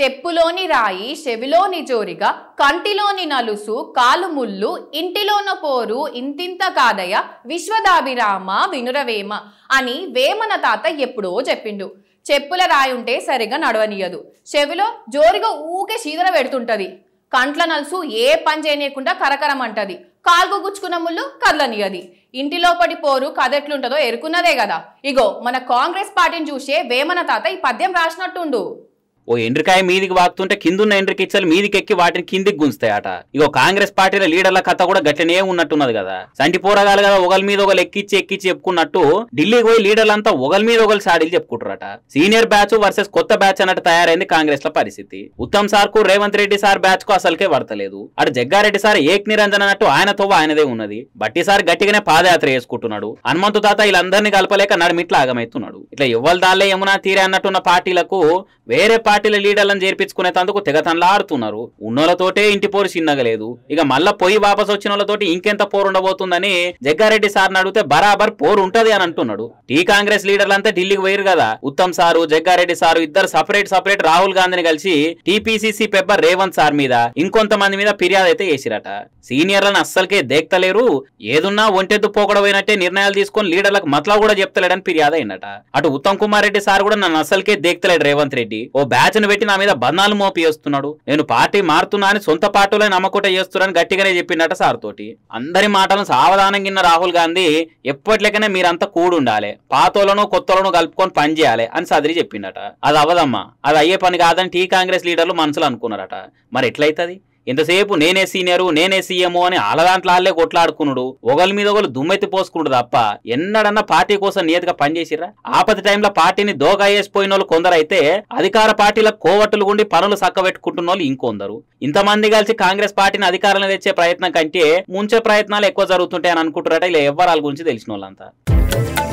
చెప్పులోని రాయి చెవిలోని జోరిగా కంటిలోని నలుసు కాలు ముళ్ళు ఇంటిలోన పోరు ఇంతింత కాదయ విశ్వదాభిరామ వినురవేమ అని వేమన తాత ఎప్పుడో చెప్పిండు చెప్పుల రాయి ఉంటే సరిగా నడవనీయదు చెవిలో జోరిగా ఊకే శీతల పెడుతుంటది కంట్ల నలుసు ఏ పని చేయనీయకుండా కరకరమంటది కాల్గు గుచ్చుకున్న ముళ్ళు కదలనియది ఇంటిలోపటి పోరు కదెట్లుంటుందో ఎరుకున్నదే కదా ఇగో మన కాంగ్రెస్ పార్టీని చూసే వేమన తాత ఈ పద్యం రాసినట్టుండు ఓ ఎండ్రికాయ మీదికి వాకుతుంటే కిందున్న ఎండ్రికిచ్చలు మీదికి ఎక్కి వాటిని కిందికి గుంజుతాయట ఇగో కాంగ్రెస్ పార్టీల లీడర్ల కథ కూడా గట్లనే ఉన్నట్టున్నది కదా సంటి పోరగాలు కదా ఒకరి మీద ఒకరు ఎక్కిచ్చి ఎక్కిచ్చి చెప్పుకున్నట్టు ఢిల్లీకి పోయి లీడర్లంతా ఒకరి మీద ఒకరు సాడీలు చెప్పుకుంటారట సీనియర్ బ్యాచ్ వర్సెస్ కొత్త బ్యాచ్ అన్నట్టు తయారైంది కాంగ్రెస్ లో పరిస్థితి ఉత్తమ్ సార్ కు రేవంత్ రెడ్డి సార్ బ్యాచ్ కు అసలుకే పడతలేదు అటు జగ్గారెడ్డి సార్ ఏక్ నిరంజన్ అన్నట్టు ఆయనతో ఆయనదే ఉన్నది బట్టి సార్ గట్టిగానే పాదయాత్ర చేసుకుంటున్నాడు హనుమంతు తాత వీళ్ళందరినీ కలపలేక నడుమిట్లా ఆగమైతున్నాడు ఇట్లా ఎవ్వరు దాల్లే యమునా తీరే అన్నట్టున్న పార్టీలకు వేరే పార్టీల లీడర్లను చేర్పించుకునేందుకు తెగతనలాడుతున్నారు ఉన్నోళ్ళతోటే ఇంటి పోరు చిన్నగలేదు ఇక మళ్ళా పోయి వాపస్ వచ్చిన వాళ్ళతోటి ఇంకెంత పోరు ఉండబోతుందని జగ్గారెడ్డి సార్ని అడిగితే బరాబర్ పోరు ఉంటది అని అంటున్నాడు టీ కాంగ్రెస్ లీడర్లంతా ఢిల్లీకి పోయారు కదా ఉత్తమ్ సారు జగ్గారెడ్డి సారు ఇద్దరు సపరేట్ సపరేట్ రాహుల్ గాంధీని కలిసి టీపీసీసీ పెబ్బర్ రేవంత్ సార్ మీద ఇంకొంతమంది మీద ఫిర్యాదు అయితే చేసిరట సీనియర్లను అస్సలకే దేక్తలేరు ఏదున్నా ఒంటెద్దు అయినట్టే నిర్ణయాలు తీసుకుని లీడర్లకు మతలా కూడా చెప్తలేడని ఫిర్యాదు అయినట అటు ఉత్తమ్ కుమార్ రెడ్డి సార్ కూడా నన్ను అస్సలకే దేక్తలేడు రేవంత్ రెడ్డి ఓ బ్యాచ్ను పెట్టి నా మీద బంధాలు మోపి చేస్తున్నాడు నేను పార్టీ మారుతున్నా అని సొంత పార్టీలో నమ్మకూట చేస్తున్నాను గట్టిగానే చెప్పిండట సార్ తోటి అందరి మాటలను సావధానం కింద రాహుల్ గాంధీ ఎప్పటికైనా మీరంతా కూడుండాలి పాతోలను కొత్తలను కలుపుకొని పని చేయాలి అని సదిరి చెప్పిండట అది అవదమ్మా అది అయ్యే పని కాదని టీ కాంగ్రెస్ లీడర్లు మనసులు అనుకున్నారట మరి ఎట్లయితుంది ఇంతసేపు నేనే సీనియరు నేనే సీఎం అని అలదాంట్లాలే దాంట్లో వాళ్ళే కొట్లాడుకునుడు ఒకరి మీద ఒకరు దుమ్మెత్తి పోసుకున్నాడు తప్ప ఎన్నడన్నా పార్టీ కోసం నియతగా పనిచేసిరా ఆపతి టైంలో పార్టీని వేసిపోయిన వాళ్ళు కొందరైతే అధికార పార్టీల కోవట్టులు గుండి పనులు సక్కబెట్టుకుంటున్న వాళ్ళు ఇంకొందరు ఇంతమంది కలిసి కాంగ్రెస్ పార్టీని అధికారంలో తెచ్చే ప్రయత్నం కంటే ముంచే ప్రయత్నాలు ఎక్కువ జరుగుతుంటాయని అనుకుంటారట ఇలా ఎవరాల గురించి తెలిసిన వాళ్ళంతా